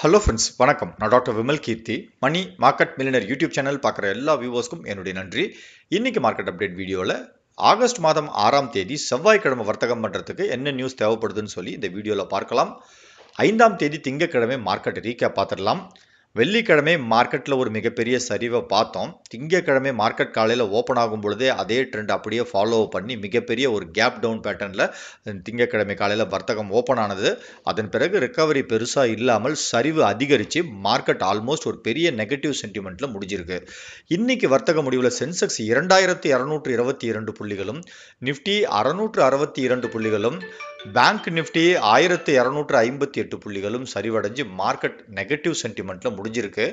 hello friends வணக்கம் நான் doctor Vimal Keerthi Mani market millionaire YouTube channel பார்க்குற எல்லா வியூவர்ஸ்க்கும் என்னுடைய நன்றி இன்றைக்கி மார்க்கெட் அப்டேட் வீடியோவில் ஆகஸ்ட் மாதம் ஆறாம் தேதி செவ்வாய்க்கிழமை வர்த்தகம் பண்ணுறதுக்கு என்ன நியூஸ் தேவைப்படுதுன்னு சொல்லி இந்த வீடியோவில் பார்க்கலாம் ஐந்தாம் தேதி திங்கக்கிழமை மார்க்கெட் ரீகேப் பார்த்துடலாம் வெள்ளிக்கிழமை மார்க்கெட்டில் ஒரு மிகப்பெரிய சரிவை பார்த்தோம் திங்கக்கிழமை மார்க்கெட் காலையில் ஓப்பன் ஆகும் பொழுதே அதே ட்ரெண்ட் அப்படியே ஃபாலோ பண்ணி மிகப்பெரிய ஒரு கேப் டவுன் பேட்டர்னில் திங்கக்கிழமை காலையில் வர்த்தகம் ஓப்பன் ஆனது அதன் பிறகு ரிக்கவரி பெருசாக இல்லாமல் சரிவு அதிகரித்து மார்க்கெட் ஆல்மோஸ்ட் ஒரு பெரிய நெகட்டிவ் சென்டிமெண்ட்டில் முடிஞ்சிருக்கு இன்றைக்கி வர்த்தக முடிவில் சென்செக்ஸ் இரண்டாயிரத்தி இரநூற்று இருபத்தி இரண்டு புள்ளிகளும் நிஃப்டி அறுநூற்று அறுபத்தி இரண்டு புள்ளிகளும் பேங்க் நிஃப்டி ஆயிரத்தி இரநூற்று ஐம்பத்தி எட்டு புள்ளிகளும் சரிவடைஞ்சு மார்க்கெட் நெகட்டிவ் சென்டிமெண்ட்டில் முடிஞ்சிருக்கு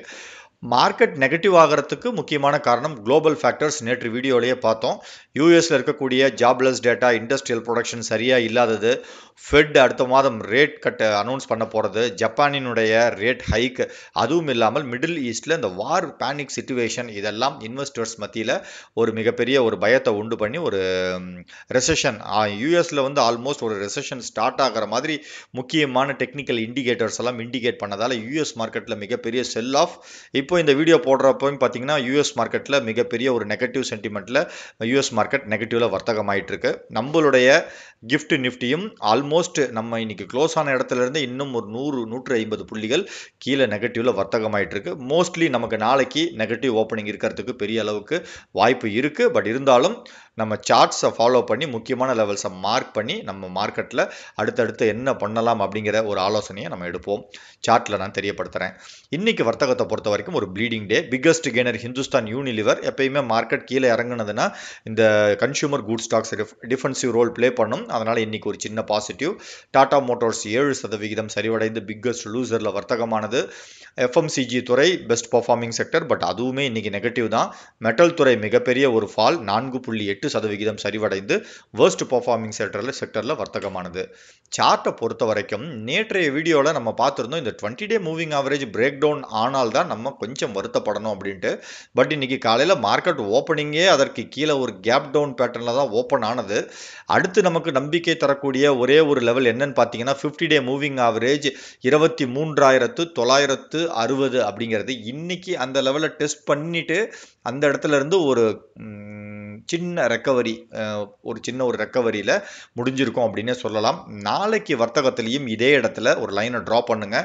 மார்க்கெட் நெகட்டிவ் ஆகிறதுக்கு முக்கியமான காரணம் குளோபல் ஃபேக்டர்ஸ் நேற்று வீடியோலேயே பார்த்தோம் யூஎஸில் இருக்கக்கூடிய ஜாப்லெஸ் டேட்டா இண்டஸ்ட்ரியல் ப்ரொடக்ஷன் சரியாக இல்லாதது ஃபெட் அடுத்த மாதம் ரேட் கட்ட அனௌன்ஸ் பண்ண போகிறது ஜப்பானினுடைய ரேட் ஹைக் அதுவும் இல்லாமல் மிடில் ஈஸ்டில் இந்த வார் பேனிக் சுச்சுவேஷன் இதெல்லாம் இன்வெஸ்டர்ஸ் மத்தியில் ஒரு மிகப்பெரிய ஒரு பயத்தை உண்டு பண்ணி ஒரு ரெசஷன் யூஎஸில் வந்து ஆல்மோஸ்ட் ஒரு ரெசஷன் ஸ்டார்ட் ஆகிற மாதிரி முக்கியமான டெக்னிக்கல் இண்டிகேட்டர்ஸ் எல்லாம் இண்டிகேட் பண்ணதால் யூஎஸ் மார்க்கெட்டில் மிகப்பெரிய செல் ஆஃப் இப்போ இப்போ இந்த வீடியோ போடுறப்போயும் பார்த்தீங்கன்னா யூஎஸ் மார்க்கெட்டில் மிகப்பெரிய ஒரு நெகட்டிவ் சென்டிமெண்ட்டில் யூஎஸ் மார்க்கெட் நெகட்டிவில் வர்த்தகம் ஆகிட்டு இருக்கு நம்மளுடைய கிஃப்ட் நிஃப்டியும் ஆல்மோஸ்ட் நம்ம இன்னைக்கு க்ளோஸ் ஆன இடத்துலேருந்து இன்னும் ஒரு நூறு நூற்று ஐம்பது புள்ளிகள் கீழே நெகட்டிவில் வர்த்தகம் ஆகிட்டு இருக்கு மோஸ்ட்லி நமக்கு நாளைக்கு நெகட்டிவ் ஓப்பனிங் இருக்கிறதுக்கு பெரிய அளவுக்கு வாய்ப்பு இருக்குது பட் இருந்தாலும் நம்ம சார்ட்ஸை ஃபாலோ பண்ணி முக்கியமான லெவல்ஸை மார்க் பண்ணி நம்ம மார்க்கெட்டில் அடுத்தடுத்து என்ன பண்ணலாம் அப்படிங்கிற ஒரு ஆலோசனையை நம்ம எடுப்போம் சார்ட்டில் நான் தெரியப்படுத்துகிறேன் இன்றைக்கி வர்த்தகத்தை பொறுத்த வரைக்கும் ஒரு bleeding day biggest gainer Hindustan Unilever எப்பயுமே மார்க்கெட் கீழே இறங்குனதுன்னா இந்த consumer good stocks defensive role play பண்ணும் அதனால் இன்றைக்கி ஒரு சின்ன பாசிட்டிவ் டாடா மோட்டார்ஸ் ஏழு சதவிகிதம் சரிவடைந்து பிக்கஸ்ட் லூசரில் வர்த்தகமானது எஃப்எம்சிஜி துறை பெஸ்ட் பர்ஃபார்மிங் செக்டர் பட் அதுவுமே இன்றைக்கி நெகட்டிவ் தான் மெட்டல் துறை மிகப்பெரிய ஒரு ஃபால் நான்கு புள்ளி எட்டு எட்டு சதவிகிதம் சரிவடைந்து வேர்ஸ்ட் பர்ஃபார்மிங் செக்டரில் செக்டரில் வர்த்தகமானது சார்ட்டை பொறுத்த வரைக்கும் நேற்றைய வீடியோவில் நம்ம பார்த்துருந்தோம் இந்த twenty day moving average break down ஆனால் தான் நம்ம கொஞ்சம் வருத்தப்படணும் அப்படின்ட்டு பட் இன்றைக்கி காலையில் மார்க்கெட் ஓப்பனிங்கே அதற்கு கீழே ஒரு கேப் டவுன் பேட்டர்னில் தான் ஓப்பன் ஆனது அடுத்து நமக்கு நம்பிக்கை தரக்கூடிய ஒரே ஒரு லெவல் என்னன்னு பார்த்தீங்கன்னா ஃபிஃப்டி டே மூவிங் ஆவரேஜ் இருபத்தி மூன்றாயிரத்து தொள்ளாயிரத்து அறுபது அப்படிங்கிறது இன்னைக்கு அந்த லெவலில் டெஸ்ட் பண்ணிட்டு அந்த இடத்துல இருந்து ஒரு சின்ன ரெக்கவரி ஒரு சின்ன ஒரு ரெக்கவரியில் முடிஞ்சிருக்கும் அப்படின்னே சொல்லலாம் நாளைக்கு வர்த்தகத்திலையும் இதே இடத்துல ஒரு லைனை ட்ரா பண்ணுங்க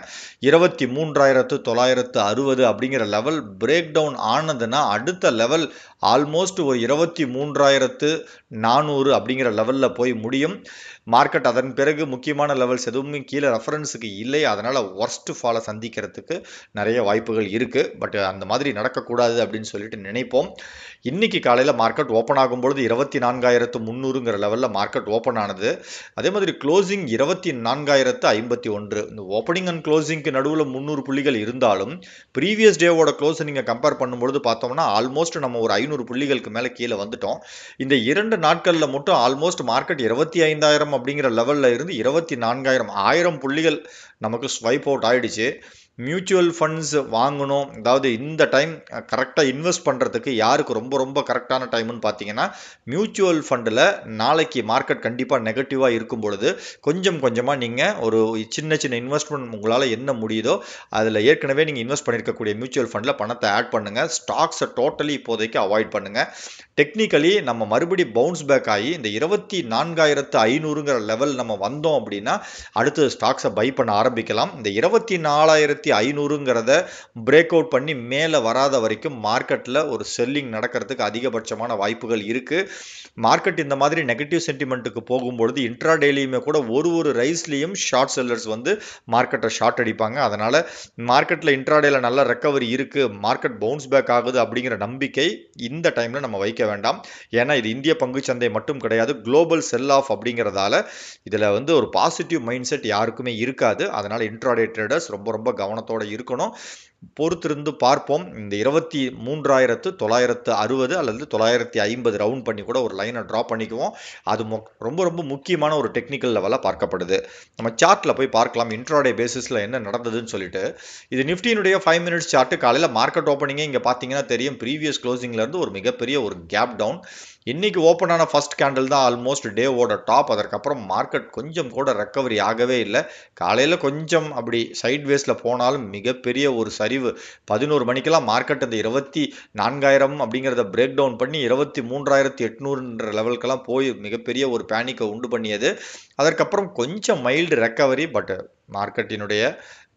இருபத்தி மூன்றாயிரத்து தொள்ளாயிரத்து அறுபது அப்படிங்கிற லெவல் பிரேக் டவுன் ஆனதுன்னா அடுத்த லெவல் ஆல்மோஸ்ட் ஒரு இருபத்தி மூன்றாயிரத்து நானூறு அப்படிங்கிற லெவலில் போய் முடியும் மார்க்கெட் அதன் பிறகு முக்கியமான லெவல்ஸ் எதுவுமே கீழே ரெஃபரன்ஸுக்கு இல்லை அதனால் ஒர்ஸ்ட் ஃபாலை சந்திக்கிறதுக்கு நிறைய வாய்ப்புகள் இருக்குது பட் அந்த மாதிரி நடக்கக்கூடாது அப்படின்னு சொல்லிட்டு நினைப்போம் இன்றைக்கி காலையில் மார்க்கெட் ஓப்பன் ஆகும்பொழுது இருபத்தி நான்காயிரத்து முந்நூறுங்கிற லெவலில் மார்க்கெட் ஓப்பன் ஆனது அதே மாதிரி க்ளோசிங் இருபத்தி நான்காயிரத்து ஐம்பத்தி ஒன்று இந்த ஓப்பனிங் அண்ட் க்ளோசிங்க்கு நடுவில் முந்நூறு புள்ளிகள் இருந்தாலும் ப்ரீவியஸ் டேவோட க்ளோஸை நீங்கள் கம்பேர் பண்ணும்பொழுது பார்த்தோம்னா ஆல்மோஸ்ட் நம்ம ஒரு ஐநூறு புள்ளிகளுக்கு மேலே கீழே வந்துட்டோம் இந்த இரண்டு நாட்களில் மட்டும் ஆல்மோஸ்ட் மார்க்கெட் இருபத்தி ஐந்தாயிரம் அப்படிங்கிற லெவலில் இருந்து இருபத்தி நான்காயிரம் ஆயிரம் புள்ளிகள் நமக்கு ஸ்வைப் அவுட் ஆயிடுச்சு மியூச்சுவல் ஃபண்ட்ஸ் வாங்கணும் அதாவது இந்த டைம் கரெக்டாக இன்வெஸ்ட் பண்ணுறதுக்கு யாருக்கு ரொம்ப ரொம்ப கரெக்டான டைம்னு பார்த்தீங்கன்னா மியூச்சுவல் ஃபண்டில் நாளைக்கு மார்க்கெட் கண்டிப்பாக நெகட்டிவாக இருக்கும் பொழுது கொஞ்சம் கொஞ்சமாக நீங்கள் ஒரு சின்ன சின்ன இன்வெஸ்ட்மெண்ட் உங்களால் என்ன முடியுதோ அதில் ஏற்கனவே நீங்கள் இன்வெஸ்ட் பண்ணியிருக்கக்கூடிய மியூச்சுவல் ஃபண்டில் பணத்தை ஆட் பண்ணுங்கள் ஸ்டாக்ஸை டோட்டலி இப்போதைக்கு அவாய்ட் பண்ணுங்கள் டெக்னிக்கலி நம்ம மறுபடி பவுன்ஸ் பேக் ஆகி இந்த இருபத்தி நான்காயிரத்து ஐநூறுங்கிற லெவல் நம்ம வந்தோம் அப்படின்னா அடுத்து ஸ்டாக்ஸை பை பண்ண ஆரம்பிக்கலாம் இந்த இருபத்தி நாலாயிரத்தி ரெண்டாயிரத்தி ஐநூறுங்கிறத பிரேக் அவுட் பண்ணி மேலே வராத வரைக்கும் மார்க்கெட்டில் ஒரு செல்லிங் நடக்கிறதுக்கு அதிகபட்சமான வாய்ப்புகள் இருக்குது மார்க்கெட் இந்த மாதிரி நெகட்டிவ் சென்டிமெண்ட்டுக்கு போகும்பொழுது இன்ட்ரா டெய்லியுமே கூட ஒரு ஒரு ரைஸ்லேயும் ஷார்ட் செல்லர்ஸ் வந்து மார்க்கெட்டை ஷார்ட் அடிப்பாங்க அதனால் மார்க்கெட்டில் இன்ட்ராடேயில் நல்ல ரெக்கவரி இருக்குது மார்க்கெட் பவுன்ஸ் பேக் ஆகுது அப்படிங்கிற நம்பிக்கை இந்த டைமில் நம்ம வைக்க வேண்டாம் ஏன்னா இது இந்திய பங்கு சந்தை மட்டும் கிடையாது குளோபல் செல் ஆஃப் அப்படிங்கிறதால இதில் வந்து ஒரு பாசிட்டிவ் மைண்ட் செட் யாருக்குமே இருக்காது அதனால் இன்ட்ராடே ட்ரேடர்ஸ் ரொம்ப ரொம்ப கவனம் கவனத்தோடு இருக்கணும் பொறுத்திருந்து பார்ப்போம் இந்த இருபத்தி மூன்றாயிரத்து தொள்ளாயிரத்து அறுபது அல்லது தொள்ளாயிரத்தி ஐம்பது ரவுண்ட் பண்ணி கூட ஒரு லைனை ட்ரா பண்ணிக்குவோம் அது ரொம்ப ரொம்ப முக்கியமான ஒரு டெக்னிக்கல் லெவலாக பார்க்கப்படுது நம்ம சார்ட்டில் போய் பார்க்கலாம் இன்ட்ராடே பேசிஸில் என்ன நடந்ததுன்னு சொல்லிட்டு இது நிஃப்டியினுடைய ஃபைவ் மினிட்ஸ் சார்ட்டு காலையில் மார்க்கெட் ஓப்பனிங்கே இங்கே பார்த்தீங்கன்னா தெரியும் ப்ரீவியஸ் க்ளோசிங்லேருந்து ஒரு மிகப்பெரிய ஒரு கேப் டவுன் இன்றைக்கி ஓப்பன் ஆன ஃபஸ்ட் கேண்டில் தான் ஆல்மோஸ்ட் டேவோட டாப் அதற்கப்புறம் மார்க்கெட் கொஞ்சம் கூட ரெக்கவரி ஆகவே இல்லை காலையில் கொஞ்சம் அப்படி சைட்வேஸில் போனாலும் மிகப்பெரிய ஒரு சரிவு பதினோரு மணிக்கெல்லாம் மார்க்கெட் அந்த இருபத்தி நான்காயிரம் அப்படிங்கிறத பிரேக் டவுன் பண்ணி இருபத்தி மூன்றாயிரத்தி எட்நூறுன்ற லெவலுக்கெல்லாம் போய் மிகப்பெரிய ஒரு பேனிக்கை உண்டு பண்ணியது அதற்கப்புறம் கொஞ்சம் மைல்டு ரெக்கவரி பட் மார்க்கெட்டினுடைய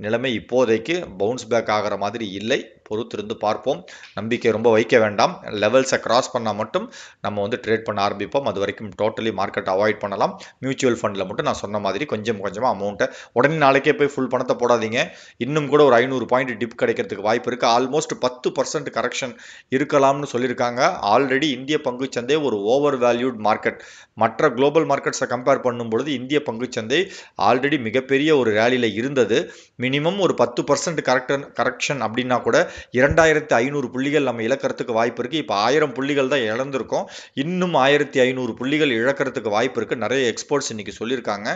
நிலைமை இப்போதைக்கு பவுன்ஸ் பேக் ஆகிற மாதிரி இல்லை பொறுத்திருந்து பார்ப்போம் நம்பிக்கை ரொம்ப வைக்க வேண்டாம் லெவல்ஸை கிராஸ் பண்ணால் மட்டும் நம்ம வந்து ட்ரேட் பண்ண ஆரம்பிப்போம் அது வரைக்கும் டோட்டலி மார்க்கெட் அவாய்ட் பண்ணலாம் மியூச்சுவல் ஃபண்டில் மட்டும் நான் சொன்ன மாதிரி கொஞ்சம் கொஞ்சமாக அமௌண்ட்டை உடனே நாளைக்கே போய் ஃபுல் பணத்தை போடாதீங்க இன்னும் கூட ஒரு ஐநூறு பாயிண்ட் டிப் கிடைக்கிறதுக்கு வாய்ப்பு இருக்குது ஆல்மோஸ்ட் பத்து பர்சன்ட் கரெக்ஷன் இருக்கலாம்னு சொல்லியிருக்காங்க ஆல்ரெடி இந்திய பங்குச்சந்தை ஒரு ஓவர் வேல்யூட் மார்க்கெட் மற்ற குளோபல் மார்க்கெட்ஸை கம்பேர் பண்ணும்பொழுது இந்திய பங்குச்சந்தை ஆல்ரெடி மிகப்பெரிய ஒரு ரேலியில் இருந்தது மினிமம் ஒரு பத்து பர்சன்ட் கரெக்டன் கரெக்ஷன் அப்படின்னா கூட இரண்டாயிரத்தி ஐநூறு புள்ளிகள் நம்ம இழக்கிறதுக்கு வாய்ப்பு இருக்குது இப்போ ஆயிரம் புள்ளிகள் தான் இழந்திருக்கோம் இன்னும் ஆயிரத்தி ஐநூறு புள்ளிகள் இழக்கிறதுக்கு வாய்ப்பு இருக்குது நிறைய எக்ஸ்போர்ட்ஸ் இன்றைக்கி சொல்லியிருக்காங்க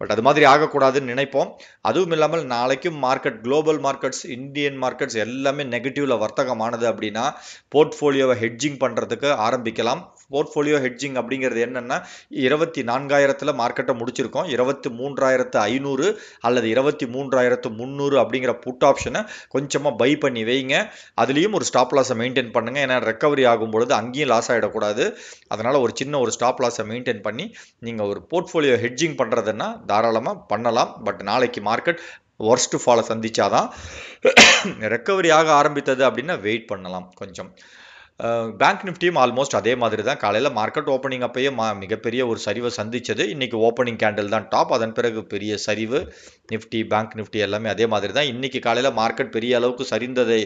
பட் அது மாதிரி ஆகக்கூடாதுன்னு நினைப்போம் அதுவும் இல்லாமல் நாளைக்கும் market global markets Indian markets எல்லாமே நெகட்டிவில் வர்த்தகமானது அப்படின்னா போர்ட்ஃபோலியோவை ஹெட்ஜிங் பண்ணுறதுக்கு ஆரம்பிக்கலாம் போர்ட்ஃபோலியோ ஹெட்ஜிங் அப்படிங்கிறது என்னென்னா இருபத்தி நான்காயிரத்தில் மார்க்கெட்டை முடிச்சிருக்கோம் இருபத்தி மூன்றாயிரத்து ஐநூறு அல்லது இருபத்தி மூன்றாயிரத்து முந்நூறு அப்படிங்கிற புட் ஆப்ஷனை கொஞ்சமாக பை பண்ணி வைங்க அதுலேயும் ஒரு ஸ்டாப் லாஸை மெயின்டைன் பண்ணுங்கள் ஏன்னா ரெக்கவரி ஆகும் பொழுது அங்கேயும் லாஸ் ஆகிடக்கூடாது அதனால் ஒரு சின்ன ஒரு ஸ்டாப் லாஸை மெயின்டைன் பண்ணி நீங்கள் ஒரு போர்ட்ஃபோலியோ ஹெட்ஜிங் பண்ணுறதுன்னா தாராளமாக பண்ணலாம் பட் நாளைக்கு மார்க்கெட் ஒர்ஸ்ட் ஃபாலை சந்தித்தாதான் ரெக்கவரி ஆக ஆரம்பித்தது அப்படின்னா வெயிட் பண்ணலாம் கொஞ்சம் பேங்க் நிஃப்டியும் ஆல்மோஸ்ட் அதே மாதிரி தான் காலையில் மார்க்கெட் ஓப்பனிங் அப்பயே மா மிகப்பெரிய ஒரு சரிவை சந்தித்தது இன்றைக்கி ஓப்பனிங் கேண்டில் தான் டாப் அதன் பிறகு பெரிய சரிவு நிஃப்டி பேங்க் நிஃப்டி எல்லாமே அதே மாதிரி தான் இன்றைக்கி காலையில் மார்க்கெட் பெரிய அளவுக்கு சரிந்ததை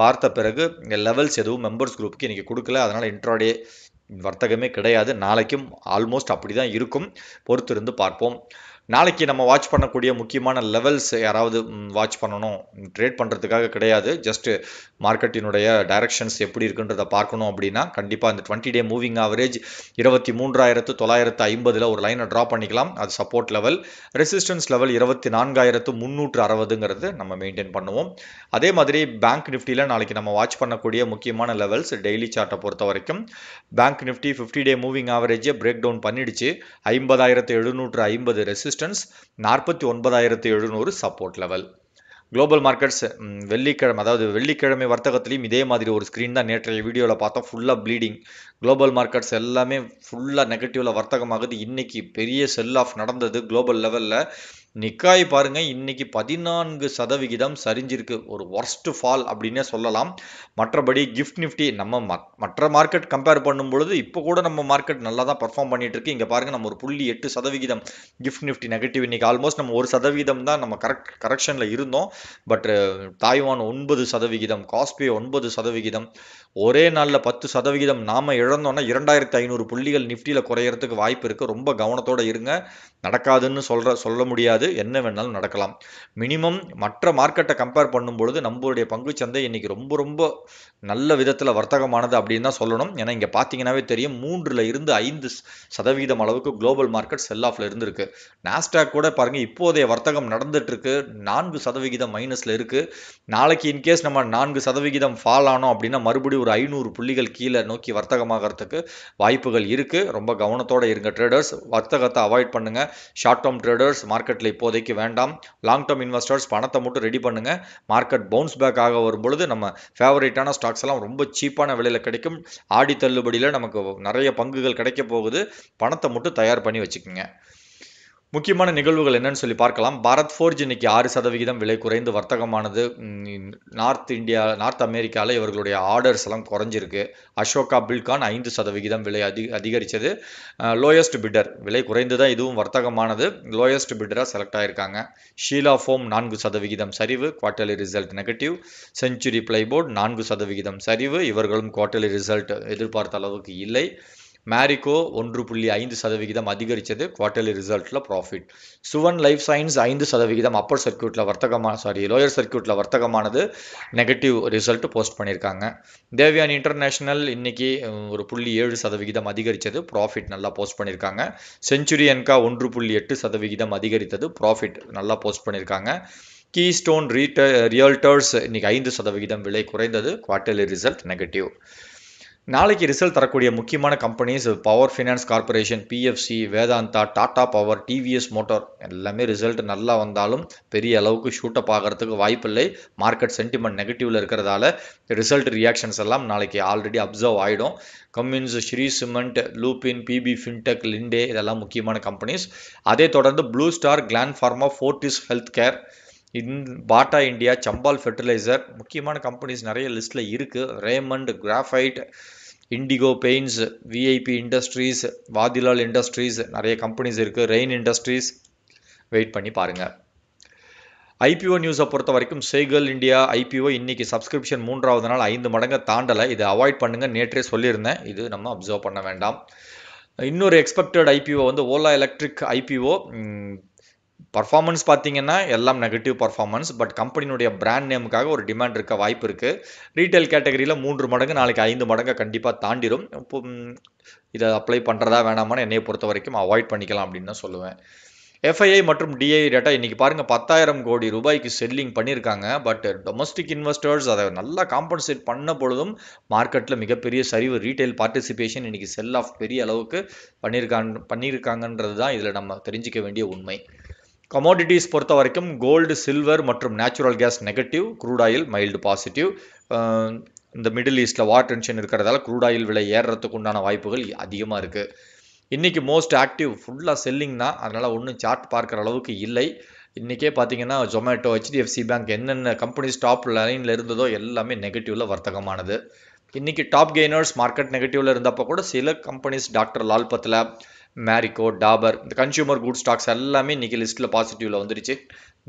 பார்த்த பிறகு லெவல்ஸ் எதுவும் மெம்பர்ஸ் குரூப்புக்கு இன்றைக்கி கொடுக்கல அதனால் இன்ட்ராடே வர்த்தகமே கிடையாது நாளைக்கும் ஆல்மோஸ்ட் அப்படி தான் இருக்கும் பொறுத்திருந்து பார்ப்போம் நாளைக்கு நம்ம வாட்ச் பண்ணக்கூடிய முக்கியமான லெவல்ஸ் யாராவது வாட்ச் பண்ணணும் ட்ரேட் பண்ணுறதுக்காக கிடையாது ஜஸ்ட்டு மார்க்கெட்டினுடைய டைரக்ஷன்ஸ் எப்படி இருக்குன்றதை பார்க்கணும் அப்படின்னா கண்டிப்பாக இந்த டுவெண்ட்டி டே மூவிங் ஆவரேஜ் இருபத்தி மூன்றாயிரத்து தொள்ளாயிரத்து ஐம்பதில் ஒரு லைனை ட்ரா பண்ணிக்கலாம் அது சப்போர்ட் லெவல் ரெசிஸ்டன்ஸ் லெவல் இருபத்தி நான்காயிரத்து முந்நூற்று அறுபதுங்கிறது நம்ம மெயின்டைன் பண்ணுவோம் அதே மாதிரி பேங்க் நிஃப்டியில் நாளைக்கு நம்ம வாட்ச் பண்ணக்கூடிய முக்கியமான லெவல்ஸ் டெய்லி சார்ட்டை பொறுத்த வரைக்கும் bank Nifty fifty day moving ஆவரேஜை பிரேக் டவுன் பண்ணிடுச்சு ஐம்பதாயிரத்து எழுநூற்று ஐம்பது ரெசிஸ்ட் ரெசிஸ்டன்ஸ் நாற்பத்தி ஒன்பதாயிரத்தி எழுநூறு சப்போர்ட் லெவல் குளோபல் மார்க்கெட்ஸ் வெள்ளிக்கிழமை அதாவது வெள்ளிக்கிழமை வர்த்தகத்துலேயும் இதே மாதிரி ஒரு ஸ்க்ரீன் தான் நேற்றைய வீடியோவில் பார்த்தோம் ஃபுல்லாக ப்ளீடிங் குளோபல் மார்க்கெட்ஸ் எல்லாமே ஃபுல்லாக நெகட்டிவில் வர்த்தகமாகுது இன்றைக்கி பெரிய செல் ஆஃப் நடந்தது குளோபல் லெவலில் நிக்காய் பாருங்க இன்னைக்கு பதினான்கு சதவிகிதம் சரிஞ்சிருக்கு ஒரு ஒர்ஸ்ட் ஃபால் அப்படின்னே சொல்லலாம் மற்றபடி கிஃப்ட் நிஃப்டி நம்ம மற்ற மார்க்கெட் கம்பேர் பண்ணும் பொழுது இப்போ கூட நம்ம மார்க்கெட் நல்லா தான் பர்ஃபார்ம் பண்ணிட்டு இருக்கு இங்கே பாருங்க நம்ம ஒரு புள்ளி எட்டு சதவிகிதம் கிஃப்ட் நிஃப்டி நெகட்டிவ் இன்னைக்கு ஆல்மோஸ்ட் நம்ம ஒரு சதவீதம் தான் நம்ம கரெக்ட் கரெக்ஷனில் இருந்தோம் பட் தாய்வான் ஒன்பது சதவிகிதம் காஸ்பே ஒன்பது சதவிகிதம் ஒரே நாளில் பத்து சதவிகிதம் நாம் இழந்தோன்னா இரண்டாயிரத்தி ஐநூறு புள்ளிகள் நிஃப்டியில் குறையிறதுக்கு வாய்ப்பு இருக்குது ரொம்ப கவனத்தோடு இருங்க நடக்காதுன்னு சொல்கிற சொல்ல முடியாது என்ன வேணாலும் நடக்கலாம் மினிமம் மற்ற மார்க்கெட்டை கம்பேர் பண்ணும்பொழுது நம்மளுடைய பங்குச்சந்தை இன்னைக்கு ரொம்ப ரொம்ப நல்ல விதத்தில் வர்த்தகமானது அப்படின்னு தான் சொல்லணும் ஏன்னா இங்கே பார்த்தீங்கன்னாவே தெரியும் மூன்றில் இருந்து ஐந்து சதவீதம் அளவுக்கு குளோபல் மார்க்கெட் செல் ஆஃபில் இருந்திருக்கு நாஸ்டாக் கூட பாருங்கள் இப்போதைய வர்த்தகம் நடந்துட்டுருக்கு நான்கு சதவிகிதம் மைனஸில் இருக்குது நாளைக்கு இன்கேஸ் நம்ம நான்கு சதவிகிதம் ஃபால் ஆனோம் அப்படின்னா மறுபடியும் ஒரு ஐநூறு புள்ளிகள் கீழே நோக்கி வர்த்தகமாகறதுக்கு வாய்ப்புகள் இருக்குது ரொம்ப கவனத்தோடு இருங்க ட்ரேடர்ஸ் வர்த்தகத்தை அவாய்ட் பண்ணுங்கள் ஷார்ட் டேர்ம் ட்ரேடர்ஸ் மார்க்கெட்டில் இப்போதைக்கு வேண்டாம் லாங் டேர்ம் இன்வெஸ்டர்ஸ் பணத்தை மட்டும் ரெடி பண்ணுங்கள் மார்க்கெட் பவுன்ஸ் பேக் ஆக வரும்பொழுது நம்ம ஃபேவரேட்டான ஸ்டாக்ஸ் எல்லாம் ரொம்ப சீப்பான விலையில் கிடைக்கும் ஆடி தள்ளுபடியில் நமக்கு நிறைய பங்குகள் கிடைக்க போகுது பணத்தை மட்டும் தயார் பண்ணி வச்சுக்கோங்க முக்கியமான நிகழ்வுகள் என்னன்னு சொல்லி பார்க்கலாம் பாரத் ஃபோர்ஜ் இன்னைக்கு ஆறு சதவிகிதம் விலை குறைந்து வர்த்தகமானது நார்த் இந்தியா நார்த் அமெரிக்காவில் இவர்களுடைய ஆர்டர்ஸ் எல்லாம் குறைஞ்சிருக்கு அசோகா பில்கான் ஐந்து சதவிகிதம் விலை அதிக அதிகரித்தது லோயஸ்ட் பிட்டர் விலை குறைந்து தான் இதுவும் வர்த்தகமானது லோயஸ்ட் பிட்டராக செலக்ட் ஆகியிருக்காங்க ஷீலா ஃபோம் நான்கு சதவிகிதம் சரிவு quarterly result negative century plyboard நான்கு சதவிகிதம் சரிவு இவர்களும் குவார்டர்லி ரிசல்ட் எதிர்பார்த்த அளவுக்கு இல்லை மேரிகோ ஒன்று புள்ளி ஐந்து சதவிகிதம் அதிகரித்தது குவார்டர்லி ரிசல்ட்டில் ப்ராஃபிட் சுவன் லைஃப் சயின்ஸ் ஐந்து சதவிகிதம் அப்பர் சர்க்கியூட்டில் வர்த்தகமான சாரி லோயர் சர்க்கியூட்டில் வர்த்தகமானது நெகட்டிவ் ரிசல்ட் போஸ்ட் பண்ணியிருக்காங்க தேவியான் இன்டர்நேஷ்னல் இன்றைக்கி ஒரு புள்ளி ஏழு சதவிகிதம் அதிகரித்தது ப்ராஃபிட் நல்லா போஸ்ட் பண்ணியிருக்காங்க செஞ்சுரி என்கா ஒன்று புள்ளி எட்டு சதவிகிதம் அதிகரித்தது ப்ராஃபிட் நல்லா போஸ்ட் பண்ணியிருக்காங்க கீ ஸ்டோன் ரீட்ட ரியல்டர்ஸ் இன்றைக்கி ஐந்து சதவிகிதம் விலை குறைந்தது குவார்டர்லி ரிசல்ட் நெகட்டிவ் நாளைக்கு ரிசல்ட் தரக்கூடிய முக்கியமான companies power finance corporation PFC Vedanta Tata power TVS motor எல்லாமே ரிசல்ட் நல்லா வந்தாலும் பெரிய அளவுக்கு ஷூட் அப் ஆகிறதுக்கு வாய்ப்பில்லை மார்க்கெட் சென்டிமெண்ட் நெகட்டிவில் இருக்கிறதால ரிசல்ட் ரியாக்ஷன்ஸ் எல்லாம் நாளைக்கு ஆல்ரெடி அப்சர்வ் ஆகிடும் கம்யூன்ஸ் Shree cement Lupin PB fintech Linde இதெல்லாம் முக்கியமான கம்பெனிஸ் அதே தொடர்ந்து blue star gland pharma Fortis health care இன் பாட்டா இந்தியா சம்பால் ஃபெர்டிலைசர் முக்கியமான கம்பெனிஸ் நிறைய லிஸ்ட்டில் இருக்குது Raymond graphite Indigo paints VIP industries Vadilal industries நிறைய கம்பெனிஸ் இருக்குது ரெயின் இண்டஸ்ட்ரீஸ் வெயிட் பண்ணி பாருங்கள் ஐபிஓ நியூஸை பொறுத்த வரைக்கும் சேகல் இந்தியா ஐபிஓ இன்னைக்கு சப்ஸ்கிரிப்ஷன் மூன்றாவது நாள் ஐந்து மடங்கு தாண்டலை இதை அவாய்ட் பண்ணுங்கள் நேற்றே சொல்லியிருந்தேன் இது நம்ம அப்சர்வ் பண்ண வேண்டாம் இன்னொரு எக்ஸ்பெக்டட் ஐபிஓ வந்து ஓலா எலக்ட்ரிக் ஐபிஓ பர்ஃபார்மன்ஸ் பார்த்தீங்கன்னா எல்லாம் நெகட்டிவ் பர்ஃபார்மன்ஸ் பட் கம்பெனியினுடைய பிராண்ட் நேமுக்காக ஒரு டிமாண்ட் இருக்க வாய்ப்பு இருக்குது ரீட்டைல் கேட்டகரியில் மூன்று மடங்கு நாளைக்கு ஐந்து மடங்கு கண்டிப்பாக தாண்டிடும் இப்போ இதை அப்ளை பண்ணுறதா வேணாமான்னு என்னையை பொறுத்த வரைக்கும் அவாய்ட் பண்ணிக்கலாம் அப்படின்னு தான் சொல்லுவேன் எஃப்ஐஐ மற்றும் டிஐ டேட்டா இன்றைக்கி பாருங்கள் பத்தாயிரம் கோடி ரூபாய்க்கு செல்லிங் பண்ணியிருக்காங்க பட் டொமஸ்டிக் இன்வெஸ்டர்ஸ் அதை நல்லா காம்பன்சேட் பண்ண பொழுதும் மார்க்கெட்டில் மிகப்பெரிய சரிவு ரீட்டைல் பார்ட்டிசிபேஷன் இன்றைக்கி செல் ஆஃப் பெரிய அளவுக்கு பண்ணியிருக்காங்க பண்ணியிருக்காங்கன்றது தான் இதில் நம்ம தெரிஞ்சிக்க வேண்டிய உண்மை கமாடிட்டிஸ் பொறுத்த வரைக்கும் கோல்டு சில்வர் மற்றும் natural gas negative crude oil mild positive இந்த மிடில் ஈஸ்ட்டில் வார் டென்ஷன் இருக்கிறதால குரூட் ஆயில் விலை ஏறுறதுக்கு உண்டான வாய்ப்புகள் அதிகமாக இருக்குது இன்றைக்கி மோஸ்ட் ஆக்டிவ் ஃபுல்லாக செல்லிங்னா அதனால் ஒன்றும் சார்ட் பார்க்குற அளவுக்கு இல்லை இன்றைக்கே பார்த்தீங்கன்னா ஜொமேட்டோ ஹெச்டிஎஃப்சி பேங்க் என்னென்ன கம்பெனிஸ் டாப் லைனில் இருந்ததோ எல்லாமே நெகட்டிவில் வர்த்தகமானது இன்றைக்கி டாப் கெய்னர்ஸ் மார்க்கெட் நெகட்டிவில் இருந்தப்போ கூட சில கம்பெனிஸ் டாக்டர் லால்பத்தில் மேரிகோ டாபர் இந்த கன்சியூமர் குட் ஸ்டாக்ஸ் எல்லாமே இன்றைக்கி லிஸ்ட்டில் பாசிட்டிவில் வந்துருச்சு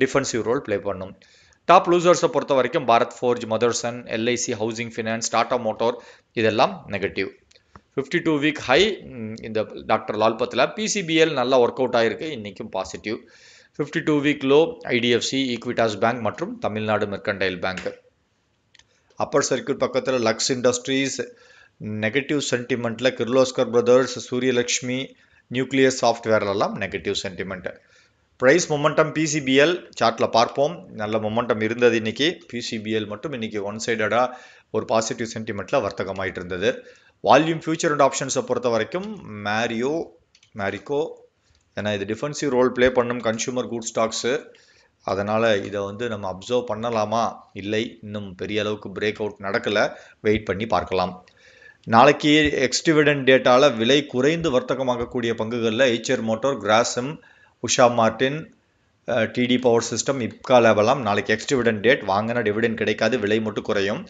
டிஃபென்சிவ் ரோல் ப்ளே பண்ணும் டாப் லூசர்ஸை பொறுத்த வரைக்கும் Bharat forge Motherson LIC housing finance Tata motor இதெல்லாம் negative fifty two week high இந்த டாக்டர் லால்பத்தில் பிசிபிஎல் நல்லா ஒர்க் அவுட் ஆகிருக்கு இன்றைக்கும் positive fifty two week low IDFC equitas bank மற்றும் Tamilnadu mercantile bank upper circuit பக்கத்தில் லக்ஸ் இண்டஸ்ட்ரீஸ் நெகட்டிவ் சென்டிமெண்ட்டில் கிர்லோஸ்கர் பிரதர்ஸ் சூரியலக்ஷ்மி நியூக்ளியஸ் சாஃப்ட்வேர்லாம் negative sentiment price momentum PCBL சார்ட்டில் பார்ப்போம் நல்ல மொமெண்டம் இருந்தது இன்றைக்கி பிசிபிஎல் மட்டும் இன்றைக்கி ஒன் சைடடாக ஒரு பாசிட்டிவ் சென்டிமெண்ட்டில் வர்த்தகமாகிட்டு இருந்தது வால்யூம் ஃபியூச்சர் அண்ட் ஆப்ஷன்ஸை பொறுத்த வரைக்கும் மேரியோ மேரிக்கோ ஏன்னா இது டிஃபென்சிவ் ரோல் ப்ளே பண்ணும் கன்சியூமர் குட் ஸ்டாக்ஸு அதனால் இதை வந்து நம்ம அப்சர்வ் பண்ணலாமா இல்லை இன்னும் பெரிய அளவுக்கு பிரேக் அவுட் நடக்கலை வெயிட் பண்ணி பார்க்கலாம் நாளைக்கு எக்ஸ்டிவிடன் டேட்டாவில் விலை குறைந்து வர்த்தகமாகக்கூடிய பங்குகளில் Eicher motor Grasim Usha Martin TD power system Ipca லெவலாம் நாளைக்கு எக்ஸ்டிவிடன் டேட் வாங்கினா டிவிடன் கிடைக்காது விலை மட்டும் குறையும்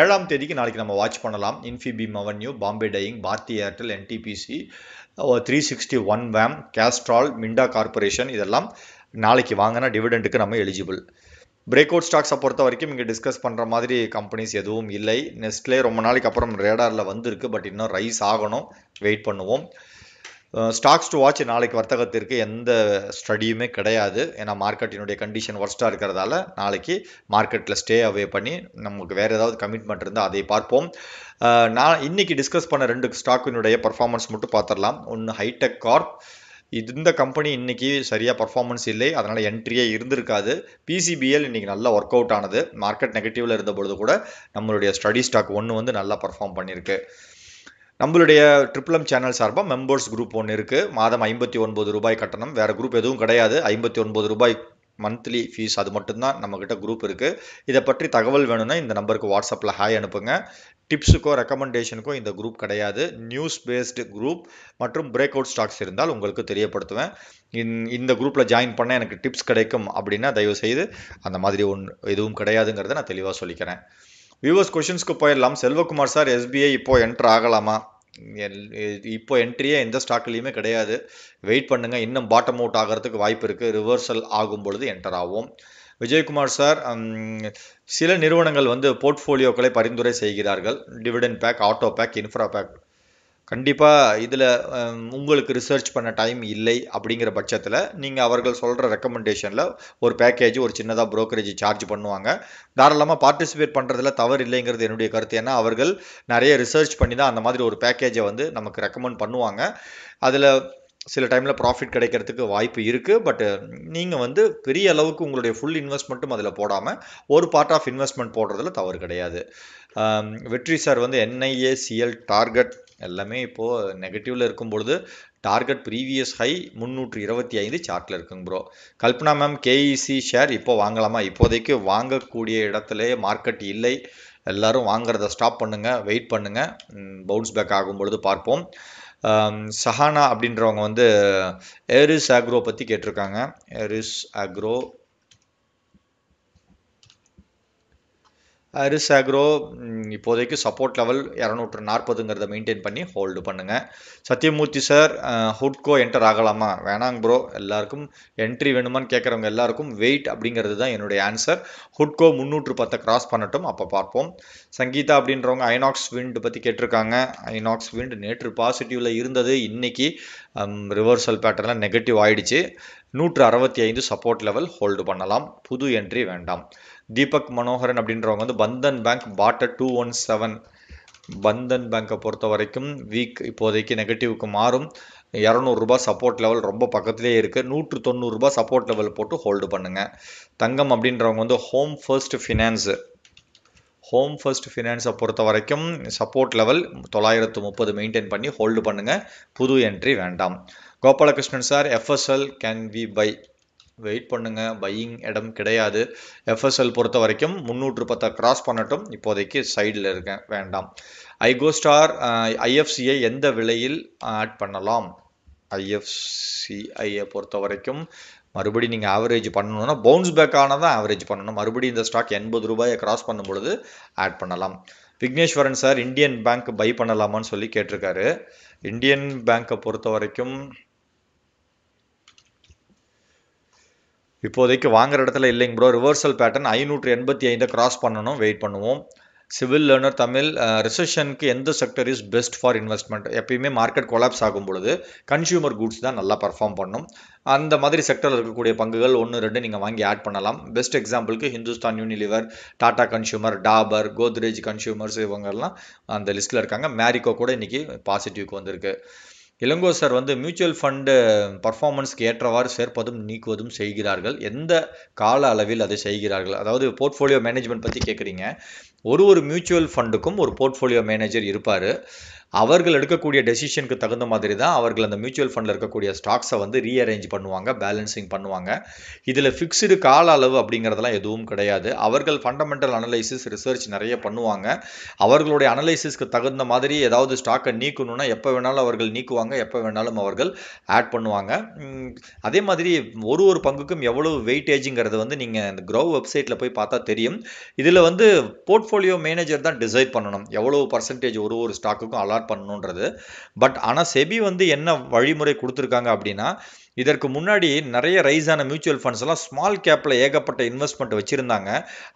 ஏழாம் தேதிக்கு நாளைக்கு நம்ம வாட்ச் பண்ணலாம் Infibeam avenue Bombay dyeing Bharti Airtel NTPC three sixty one வேம் கேஸ்ட்ரால் மிண்டா கார்பரேஷன் இதெல்லாம் நாளைக்கு வாங்கினா டிவிடெண்ட்டுக்கு நம்ம எலிஜிபிள் பிரேக் அவுட் ஸ்டாக்ஸை பொறுத்த வரைக்கும் இங்கே டிஸ்கஸ் பண்ணுற மாதிரி கம்பெனிஸ் எதுவும் இல்லை நெஸ்ட்லே ரொம்ப நாளைக்கு அப்புறம் ரேடாரில் வந்திருக்கு பட் இன்னும் ரைஸ் ஆகணும் வெயிட் பண்ணுவோம் ஸ்டாக்ஸ் டு வாட்ச் நாளைக்கு வர்த்தகத்திற்கு எந்த ஸ்டடியுமே கிடையாது ஏன்னா மார்க்கெட்டினுடைய கண்டிஷன் ஒர்ஸ்ட்டாக இருக்கிறதால நாளைக்கு மார்க்கெட்டில் ஸ்டே அவே பண்ணி நமக்கு வேறு ஏதாவது கமிட்மெண்ட் இருந்தால் அதை பார்ப்போம் நான் இன்றைக்கி டிஸ்கஸ் பண்ண ரெண்டு ஸ்டாக்கினுடைய பர்ஃபார்மன்ஸ் மட்டும் பார்த்துடலாம் ஒன்று ஹைடெக் கார்ப் இந்த கம்பெனி இன்றைக்கி சரியாக பர்ஃபார்மன்ஸ் இல்லை அதனால் என்ட்ரியே இருந்திருக்காது பிசிபிஎல் இன்றைக்கி நல்லா ஒர்க் அவுட் ஆனது மார்க்கெட் நெகட்டிவில் இருந்த பொழுது கூட நம்மளுடைய ஸ்டடி ஸ்டாக் ஒன்று வந்து நல்லா பர்ஃபார்ம் பண்ணியிருக்கு நம்மளுடைய ட்ரிபிளம் சேனல் சார்பாக மெம்பர்ஸ் குரூப் ஒன்று இருக்குது மாதம் ஐம்பத்தி ஒன்பது ரூபாய் கட்டணம் வேறு குரூப் எதுவும் கிடையாது ஐம்பத்தி ஒன்பது ரூபாய் மந்த்லி ஃபீஸ் அது மட்டும்தான் நம்மக்கிட்ட குரூப் இருக்குது இதை பற்றி தகவல் வேணும்னா இந்த நம்பருக்கு வாட்ஸ்அப்பில் ஹாய் அனுப்புங்க டிப்ஸுக்கோ ரெக்கமெண்டேஷனுக்கோ இந்த குரூப் கிடையாது நியூஸ் பேஸ்டு குரூப் மற்றும் பிரேக் அவுட் ஸ்டாக்ஸ் இருந்தால் உங்களுக்கு தெரியப்படுத்துவேன் இந் இந்த குரூப்பில் ஜாயின் பண்ண எனக்கு டிப்ஸ் கிடைக்கும் அப்படின்னா தயவுசெய்து அந்த மாதிரி ஒன் எதுவும் கிடையாதுங்கிறத நான் தெளிவாக சொல்லிக்கிறேன் வியூவர்ஸ் கொஷின்ஸ்க்கு போயிடலாம் செல்வகுமார் சார் எஸ்பிஐ இப்போது என்ட்ரு ஆகலாமா இப்போ என்ட்ரியே எந்த ஸ்டாக்லேயுமே கிடையாது வெயிட் பண்ணுங்கள் இன்னும் பாட்டம் அவுட் ஆகிறதுக்கு வாய்ப்பு இருக்குது ரிவர்சல் ஆகும் பொழுது என்டர் ஆகும் விஜயகுமார் சார் சில நிறுவனங்கள் வந்து போர்ட்ஃபோலியோக்களை பரிந்துரை செய்கிறார்கள் dividend pack auto pack infra pack கண்டிப்பாக இதில் உங்களுக்கு ரிசர்ச் பண்ண டைம் இல்லை அப்படிங்கிற பட்சத்தில் நீங்கள் அவர்கள் சொல்கிற ரெக்கமெண்டேஷனில் ஒரு பேக்கேஜ் ஒரு சின்னதாக ப்ரோக்கரேஜ் சார்ஜ் பண்ணுவாங்க தாராளமாக பார்ட்டிசிபேட் பண்ணுறதுல தவறு இல்லைங்கிறது என்னுடைய கருத்து ஏன்னா அவர்கள் நிறைய ரிசர்ச் பண்ணி தான் அந்த மாதிரி ஒரு பேக்கேஜை வந்து நமக்கு ரெக்கமெண்ட் பண்ணுவாங்க அதில் சில டைமில் ப்ராஃபிட் கிடைக்கிறதுக்கு வாய்ப்பு இருக்குது பட் நீங்கள் வந்து பெரிய அளவுக்கு உங்களுடைய ஃபுல் இன்வெஸ்ட்மெண்ட்டும் அதில் போடாமல் ஒரு பார்ட் ஆஃப் இன்வெஸ்ட்மெண்ட் போடுறதுல தவறு கிடையாது வெற்றி சார் வந்து என்ஐஏசிஎல் டார்கெட் எல்லாமே இப்போது நெகட்டிவில் இருக்கும் பொழுது டார்கெட் ப்ரீவியஸ் ஹை முந்நூற்றி இருபத்தி ஐந்து சார்ட்டில் இருக்குங்க bro Kalpana ma'am KEC share இப்போ வாங்கலாமா இப்போதைக்கு வாங்கக்கூடிய இடத்துல மார்க்கெட் இல்லை எல்லோரும் வாங்குறத ஸ்டாப் பண்ணுங்கள் வெயிட் பண்ணுங்கள் பவுன்ஸ் பேக் ஆகும் பொழுது பார்ப்போம் சஹானா அப்படின்றவங்க வந்து ஏரிஸ் ஆக்ரோ பற்றி கேட்டிருக்காங்க ஏரிஸ் ஆக்ரோ ரிஸ் அக்ரோ இப்போதைக்கு சப்போர்ட் லெவல் இரநூற்று நாற்பதுங்கிறத மெயின்டைன் பண்ணி ஹோல்டு பண்ணுங்கள் சத்யமூர்த்தி சார் ஹுட்கோ என்டர் ஆகலாமா வேணாங்க ப்ரோ எல்லாருக்கும் என்ட்ரி வேணுமான்னு கேட்குறவங்க எல்லாருக்கும் வெயிட் அப்படிங்கிறது தான் என்னுடைய ஆன்சர் ஹுட்கோ முந்நூற்று பத்தை கிராஸ் பண்ணட்டும் அப்போ பார்ப்போம் சங்கீதா அப்படின்றவங்க ஐநாக்ஸ் விண்டு பற்றி கேட்டிருக்காங்க ஐநாக்ஸ் விண்டு நேற்று பாசிட்டிவில் இருந்தது இன்றைக்கி ரிவர்சல் பேட்டர்லாம் நெகட்டிவ் ஆகிடுச்சு நூற்று அறுபத்தி ஐந்து சப்போர்ட் லெவல் ஹோல்டு பண்ணலாம் புது என்ட்ரி வேண்டாம் தீபக் மனோகரன் அப்படின்றவங்க வந்து பந்தன் பேங்க் பாட்ட டூ ஒன் செவன் பந்தன் பேங்க்கை பொறுத்த வரைக்கும் வீக் இப்போதைக்கு நெகட்டிவ்க்கு மாறும் இரநூறுபா சப்போர்ட் லெவல் ரொம்ப பக்கத்துலேயே இருக்குது நூற்று தொண்ணூறுரூபா சப்போர்ட் லெவல் போட்டு ஹோல்டு பண்ணுங்கள் தங்கம் அப்படின்றவங்க வந்து home first finance home first ஃபினான்ஸை பொறுத்த வரைக்கும் சப்போர்ட் லெவல் தொள்ளாயிரத்து முப்பது மெயின்டைன் பண்ணி ஹோல்டு பண்ணுங்கள் புது என்ட்ரி வேண்டாம் Gopalakrishnan sir FSL can we by weight பண்ணுங்க பையிங் இடம் கிடையாது எஃப்எஸ்எல் பொறுத்த வரைக்கும் முந்நூற்று பத்தை கிராஸ் பண்ணட்டும் இப்போதைக்கு சைடில் இருக்கேன் வேண்டாம் ஐகோ ஸ்டார் ஐஎஃப்சியை எந்த விலையில் ஆட் பண்ணலாம் ஐஎஃப்சிஐயை பொறுத்த வரைக்கும் மறுபடி நீங்கள் ஆவரேஜ் பண்ணணும்னா பவுன்ஸ் பேக் தான் ஆவரேஜ் பண்ணணும் மறுபடியும் இந்த ஸ்டாக் எண்பது ரூபாயை கிராஸ் பண்ணும் பொழுது ஆட் பண்ணலாம் Vigneshwaran sir Indian bank buy பண்ணலாமான்னு சொல்லி கேட்டிருக்காரு இந்தியன் பேங்க்கை பொறுத்த வரைக்கும் இப்போதைக்கு வாங்குற இடத்துல இல்லைங்க ப்ரோ ரிவர்சல் பேட்டர்ன் ஐநூற்றி எண்பத்தி ஐந்தை கிராஸ் பண்ணணும் வெயிட் பண்ணுவோம் சிவில் லேர்னர் தமிழ் ரிசெஷனுக்கு எந்த sector is best for investment எப்பயுமே மார்க்கெட் கொலாப்ஸ் ஆகும் பொழுது கன்சியூமர் கூட்ஸ் தான் நல்லா பர்ஃபார்ம் பண்ணும் அந்த மாதிரி செக்டரில் இருக்கக்கூடிய பங்குகள் ஒன்று ரெண்டு நீங்கள் வாங்கி ஆட் பண்ணலாம் பெஸ்ட் எக்ஸாம்பிளுக்கு Hindustan Unilever Tata consumer Dabur Godrej consumers இவங்கெல்லாம் அந்த லிஸ்ட்டில் இருக்காங்க மேரிக்கோ கூட இன்றைக்கி பாசிட்டிவ்க்கு வந்திருக்கு இளங்கோ சார் வந்து மியூச்சுவல் ஃபண்டு பர்ஃபார்மன்ஸ்க்கு ஏற்றவாறு சேர்ப்பதும் நீக்குவதும் செய்கிறார்கள் எந்த கால அளவில் அதை செய்கிறார்கள் அதாவது போர்ட்ஃபோலியோ மேனேஜ்மெண்ட் பற்றி கேட்குறீங்க ஒரு ஒரு மியூச்சுவல் ஃபண்டுக்கும் ஒரு போர்ட்ஃபோலியோ மேனேஜர் இருப்பார் அவர்கள் எடுக்கக்கூடிய டெசிஷனுக்கு தகுந்த மாதிரி தான் அவர்கள் அந்த மியூச்சுவல் ஃபண்டில் இருக்கக்கூடிய ஸ்டாக்ஸை வந்து ரீஅரேஞ்ச் பண்ணுவாங்க பேலன்சிங் பண்ணுவாங்க இதில் ஃபிக்ஸ்டு கால அளவு அப்படிங்கிறதெல்லாம் எதுவும் கிடையாது அவர்கள் ஃபண்டமெண்டல் அனலைசிஸ் ரிசர்ச் நிறைய பண்ணுவாங்க அவர்களுடைய அனலைசிஸ்க்கு தகுந்த மாதிரி ஏதாவது ஸ்டாக்கை நீக்கணும்னா எப்போ வேணாலும் அவர்கள் நீக்குவாங்க எப்போ வேணாலும் அவர்கள் ஆட் பண்ணுவாங்க அதே மாதிரி ஒரு ஒரு பங்குக்கும் எவ்வளவு வெயிட்டேஜுங்கிறது வந்து நீங்கள் இந்த க்ரோ வெப்சைட்டில் போய் பார்த்தா தெரியும் இதில் வந்து போர்ட் போர்ட்ஃபோலியோ மேனேஜர் தான் டிசைட் பண்ணணும் எவ்வளோ பர்சன்டேஜ் ஒரு ஒரு ஸ்டாக்குக்கும் அலாட் பண்ணணுன்றது பட் ஆனால் செபி வந்து என்ன வழிமுறை கொடுத்துருக்காங்க அப்படின்னா இதற்கு முன்னாடி நிறைய ரைஸ் ஆன மியூச்சுவல் ஃபண்ட்ஸ் எல்லாம் ஸ்மால் கேப்பில் ஏகப்பட்ட இன்வெஸ்ட்மெண்ட் வச்சுருந்தாங்க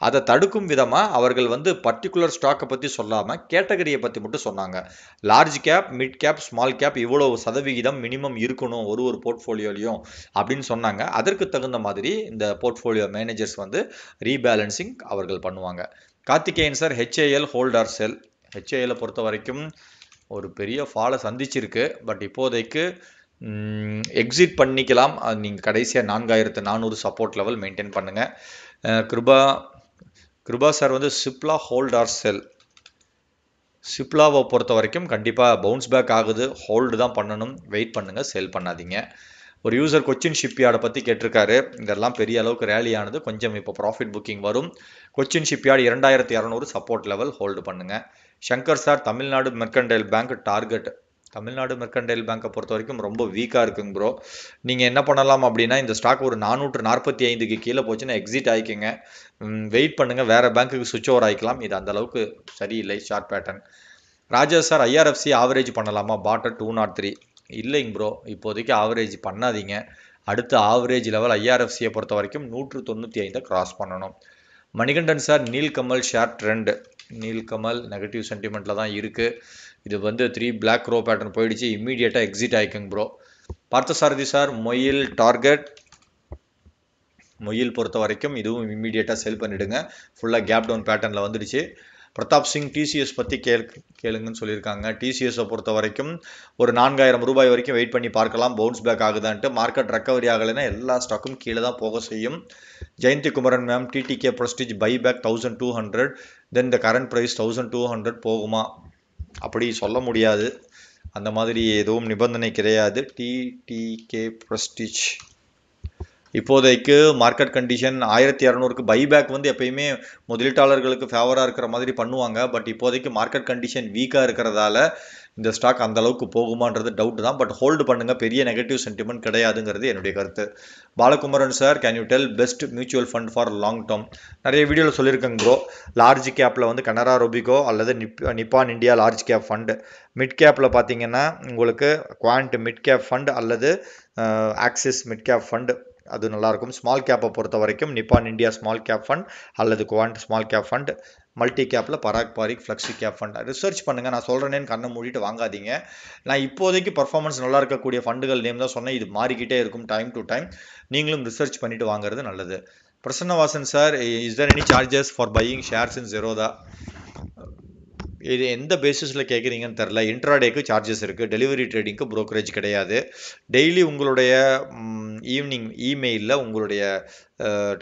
அதை தடுக்கும் விதமாக அவர்கள் வந்து பர்டிகுலர் ஸ்டாக்கை பற்றி சொல்லாமல் கேட்டகரியை பற்றி மட்டும் சொன்னாங்க large cap mid cap small cap இவ்வளோ சதவிகிதம் மினிமம் இருக்கணும் ஒரு ஒரு போர்ட்ஃபோலியோலையும் அப்படின்னு சொன்னாங்க அதற்கு தகுந்த மாதிரி இந்த போர்ட்ஃபோலியோ மேனேஜர்ஸ் வந்து ரீபேலன்சிங் அவர்கள் பண்ணுவாங்க Karthikeyan sir HAL holder sell HAL பொறுத்த வரைக்கும் ஒரு பெரிய ஃபாலை சந்திச்சிருக்கு பட் இப்போதைக்கு எக்ஸிட் பண்ணிக்கலாம் அது நீங்கள் கடைசியாக நான்காயிரத்து நானூறு சப்போர்ட் லெவல் மெயின்டைன் பண்ணுங்கள் கிருபா கிருபா சார் வந்து சிப்லா ஹோல்டார் செல் சிப்லாவை பொறுத்த வரைக்கும் கண்டிப்பாக பவுன்ஸ் பேக் ஆகுது ஹோல்டு தான் பண்ணணும் வெயிட் பண்ணுங்கள் செல் பண்ணாதீங்க ஒரு யூசர் கொச்சின் ஷிப்யார்டை பற்றி கேட்டிருக்காரு இதெல்லாம் பெரிய அளவுக்கு ரேலியானது கொஞ்சம் இப்போ ப்ராஃபிட் புக்கிங் வரும் கொச்சின் ஷிப்யார்டு இரண்டாயிரத்தி இரநூறு சப்போர்ட் லெவல் ஹோல்டு பண்ணுங்கள் Shankar sir Tamil Nadu mercantile bank target Tamil Nadu mercantile பேங்க்கை பொறுத்த வரைக்கும் ரொம்ப வீக்காக இருக்குங்க ப்ரோ நீங்கள் என்ன பண்ணலாம் அப்படின்னா இந்த ஸ்டாக் ஒரு நானூற்று நாற்பத்தி ஐந்துக்கு கீழே போச்சுன்னா எக்ஸிட் ஆகிக்கங்க வெயிட் பண்ணுங்கள் வேறு பேங்க்குக்கு சுவிட்ச் ஓவர் ஆகிக்கலாம் இது அந்தளவுக்கு சரியில்லை short pattern Raja sir IRFC average பண்ணலாமா பாட்டர் டூ நாட் த்ரீ இல்லைங்க ப்ரோ இப்போதைக்கு ஆவரேஜ் பண்ணாதீங்க அடுத்து ஆவரேஜ் லெவல் ஐஆர்எஃப்சியை பொறுத்த வரைக்கும் நூற்று தொண்ணூற்றி ஐந்தை கிராஸ் பண்ணணும் Manikandan sir Nilkamal share trend Nilkamal negative சென்டிமெண்ட்டில் தான் இருக்குது இது வந்து த்ரீ பிளாக் ரோ பேட்டர்ன் போயிடுச்சு இம்மிடியேட்டாக எக்ஸிட் ஆகிக்குங்க bro Sarathi sir MOIL target MOIL பொறுத்த வரைக்கும் இதுவும் இம்மிடியேட்டாக செல் பண்ணிவிடுங்க ஃபுல்லாக கேப் டவுன் பேட்டர்னில் வந்துடுச்சு பிரதாப் சிங் டிசிஎஸ் பற்றி கேள் கேளுங்கன்னு சொல்லியிருக்காங்க டிசிஎஸை பொறுத்த வரைக்கும் ஒரு நான்காயிரம் ரூபாய் வரைக்கும் வெயிட் பண்ணி பார்க்கலாம் பவுன்ஸ் பேக் ஆகுதான்ட்டு மார்க்கெட் ரெக்கவரி ஆகலைன்னா எல்லா ஸ்டாக்கும் கீழே தான் போக செய்யும் Jayanthi Kumaran ma'am TTK Prestige buy back thousand two hundred then the current price thousand two hundred போகுமா அப்படி சொல்ல முடியாது அந்த மாதிரி எதுவும் நிபந்தனை கிடையாது டிடிகே ப்ரஸ்டீஜ் இப்போதைக்கு மார்க்கெட் கண்டிஷன் ஆயிரத்தி இரநூறுக்கு பைபேக் வந்து எப்பயுமே முதலீட்டாளர்களுக்கு ஃபேவராக இருக்கிற மாதிரி பண்ணுவாங்க பட் இப்போதைக்கு மார்க்கெட் கண்டிஷன் வீக்காக இருக்கிறதால இந்த ஸ்டாக் அந்த அளவுக்கு போகுமான்றது டவுட் தான் பட் ஹோல்டு பண்ணுங்கள் பெரிய நெகட்டிவ் சென்டிமெண்ட் கிடையாதுங்கிறது என்னுடைய கருத்து Balakumaran sir can you tell best mutual fund for long term நிறைய வீடியோவில் சொல்லியிருக்கேங்க ப்ரோ லார்ஜ் கேப்பில் வந்து கனரா ரொபிகோ அல்லது Nip Nippon India large cap fund mid கேப்பில் பார்த்தீங்கன்னா உங்களுக்கு குவான்ட் மிட் கேப் ஃபண்ட் அல்லது ஆக்சிஸ் மிட் கேப் ஃபண்டு அது நல்லாயிருக்கும் ஸ்மால் கேப்பை பொறுத்த வரைக்கும் Nippon India small cap fund அல்லது Quant small cap fund multi கேப்பில் Parag Parikh flexi cap fund research பண்ணுங்கள் நான் சொல்கிறேன்னு கண்ணை மூடிட்டு வாங்காதீங்க நான் இப்போதைக்கு பர்ஃபார்மன்ஸ் நல்லா இருக்கக்கூடிய ஃபண்டுகள் நேம் தான் சொன்னேன் இது மாறிக்கிட்டே இருக்கும் டைம் டு டைம் நீங்களும் ரிசர்ச் பண்ணிவிட்டு வாங்குறது நல்லது Prasannavasan sir is there any charges for buying shares in Zerodha இது எந்த பேசிஸில் கேட்குறீங்கன்னு தெரில இன்ட்ராடேக்கு சார்ஜஸ் இருக்குது டெலிவரி ட்ரேடிங்க்கு ப்ரோக்கரேஜ் கிடையாது டெய்லி உங்களுடைய ஈவினிங் இமெயிலில் உங்களுடைய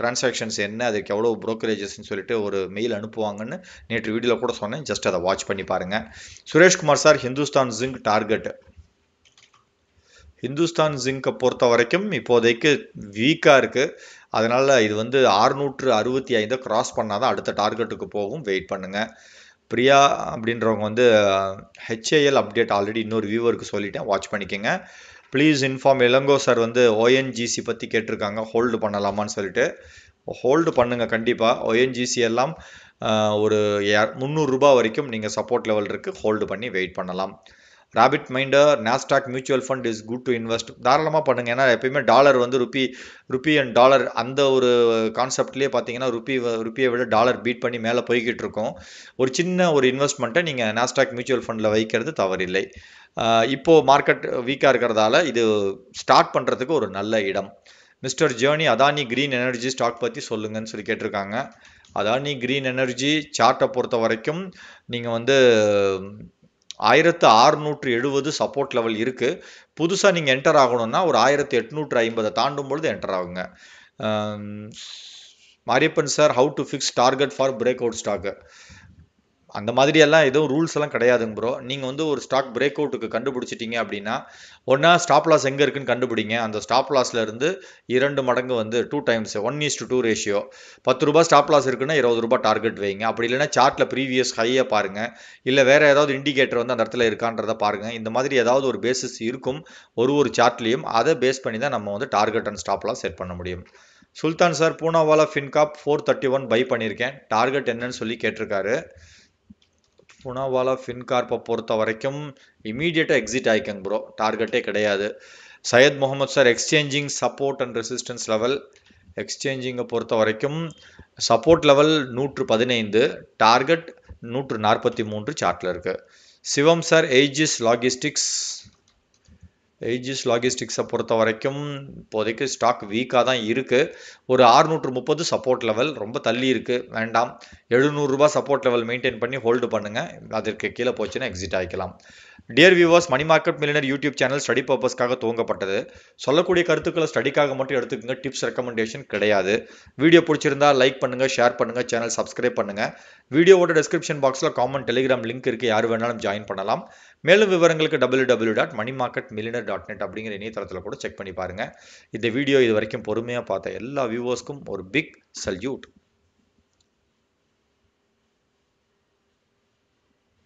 டிரான்சாக்ஷன்ஸ் என்ன அதுக்கு எவ்வளோ ப்ரோக்கரேஜஸ்ன்னு சொல்லிட்டு ஒரு மெயில் அனுப்புவாங்கன்னு நேற்று வீடியோவில் கூட சொன்னேன் ஜஸ்ட் அதை வாட்ச் பண்ணி பாருங்கள் Sureshkumar sir Hindustan zinc target Hindustan ஜிங்கை பொறுத்த வரைக்கும் இப்போதைக்கு வீக்காக இருக்குது அதனால் இது வந்து ஆறுநூற்று அறுபத்தி ஐந்தை க்ராஸ் பண்ணால் தான் அடுத்த டார்கெட்டுக்கு போகும் வெயிட் பண்ணுங்கள் பிரியா அப்படின்றவங்க வந்து ஹெச்ஏஎல் அப்டேட் ஆல்ரெடி இன்னொரு வியூவருக்கு சொல்லிட்டேன் வாட்ச் பண்ணிக்கோங்க ப்ளீஸ் இன்ஃபார்ம் இளங்கோ சார் வந்து ஓஎன்ஜிசி பற்றி கேட்டிருக்காங்க ஹோல்டு பண்ணலாமான்னு சொல்லிட்டு ஹோல்டு பண்ணுங்கள் கண்டிப்பாக ஓஎன்ஜிசி எல்லாம் ஒரு முந்நூறுரூபா வரைக்கும் நீங்கள் சப்போர்ட் லெவல் இருக்குது ஹோல்டு பண்ணி வெயிட் பண்ணலாம் ராபிட் மைண்டர் Nasdaq mutual fund is good to invest தாராளமாக பண்ணுங்கள் ஏன்னா எப்பயுமே டாலர் வந்து ருப்பி ருப்பி அண்ட் டாலர் அந்த ஒரு கான்செப்ட்லேயே பார்த்தீங்கன்னா ருப்பி ருப்பியை விட டாலர் பீட் பண்ணி மேலே போய்கிட்டு இருக்கோம் ஒரு சின்ன ஒரு இன்வெஸ்ட்மெண்ட்டை நீங்கள் நாஸ்டாக் மியூச்சுவல் ஃபண்டில் வைக்கிறது தவறில்லை இப்போது மார்க்கெட் வீக்காக இருக்கிறதால இது ஸ்டார்ட் பண்ணுறதுக்கு ஒரு நல்ல இடம் mister Journey Adani green energy stock பற்றி சொல்லுங்கன்னு சொல்லி கேட்டிருக்காங்க அதானி க்ரீன் எனர்ஜி சார்ட்டை பொறுத்த வரைக்கும் நீங்கள் வந்து ஆயிரத்து ஆறுநூற்று எழுபது சப்போர்ட் லெவல் இருக்குது புதுசாக நீங்கள் என்டர் ஆகணும்னா ஒரு ஆயிரத்து எட்நூற்று ஐம்பதை தாண்டும் பொழுது என்டர் ஆகுங்க Mariappan sir how to fix target for break out ஸ்டாக்கு அந்த மாதிரி எல்லாம் எதுவும் ரூல்ஸ் எல்லாம் கிடையாதுங்க ப்ரோ நீங்கள் வந்து ஒரு ஸ்டாக் பிரேக் அவுட்டுக்கு கண்டுபிடிச்சிட்டிங்க அப்படின்னா ஒன்றா ஸ்டாப் லாஸ் எங்கே இருக்குன்னு கண்டுபிடிங்க அந்த ஸ்டாப் லாஸில் இருந்து இரண்டு மடங்கு வந்து two times one is to two ratio பத்து ரூபா ஸ்டாப் லாஸ் இருக்குன்னா இருபது ரூபா டார்கெட் வைங்க அப்படி இல்லைன்னா சார்ட்டில் ப்ரீவியஸ் ஹையாக பாருங்கள் இல்லை வேறு ஏதாவது இண்டிகேட்டர் வந்து அந்த இடத்துல இருக்கான்றதை பாருங்கள் இந்த மாதிரி ஏதாவது ஒரு பேசிஸ் இருக்கும் ஒரு ஒரு சார்ட்லேயும் அதை பேஸ் பண்ணி தான் நம்ம வந்து target and stop loss set பண்ண முடியும் Sultan sir Poonawalla Fincorp four thirty one buy பண்ணியிருக்கேன் டார்கெட் என்னன்னு சொல்லி கேட்டிருக்காரு புனாவாலா ஃபின்கார்ப்பை பொறுத்த வரைக்கும் இமீடியட்டாக எக்ஸிட் ஆகிக்கங்க ப்ரோ டார்கெட்டே கிடையாது Syed Mohammed sir exchanging support and resistance level எக்ஸ்சேஞ்சிங்கை பொறுத்த வரைக்கும் சப்போர்ட் லெவல் நூற்று பதினைந்து டார்கெட் நூற்று நாற்பத்தி மூன்று சார்ட்டில் இருக்குது Sivam sir Aegis logistics Aegis லாஜிஸ்டிக்ஸை பொறுத்த வரைக்கும் இப்போதைக்கு ஸ்டாக் வீக்காக தான் இருக்குது ஒரு ஆறுநூற்று முப்பது சப்போர்ட் லெவல் ரொம்ப தள்ளி இருக்குது வேண்டாம் எழுநூறுரூபா சப்போர்ட் லெவல் மெயின்டைன் பண்ணி ஹோல்டு பண்ணுங்கள் அதற்கு கீழே போச்சுன்னா எக்ஸிட் ஆகிக்கலாம் dear viewers money market millionaire YouTube channel study பர்பஸ்க்காக துவங்கப்பட்டது சொல்லக்கூடிய கருத்துக்களை ஸ்டடிக்காக மட்டும் எடுத்துக்கோங்க டிப்ஸ் ரெக்கமெண்டேஷன் கிடையாது வீடியோ பிடிச்சிருந்தா லைக் பண்ணுங்கள் ஷேர் பண்ணுங்க சேனல் சப்ஸ்கிரைப் பண்ணுங்கள் வீடியோவோட டிஸ்கிரிப்ஷன் பாக்ஸில் காமன் டெலிகிராம் லிங்க் இருக்குது யார் வேணாலும் ஜாயின் பண்ணலாம் மேலும் விவரங்களுக்கு W W dot money market millionaire dot net அப்படிங்கிற இணையதளத்தில் கூட செக் பண்ணி பாருங்கள் இந்த வீடியோ இது வரைக்கும் பொறுமையாக பார்த்த எல்லா வியூவர்ஸ்க்கும் ஒரு பிக் சல்யூட்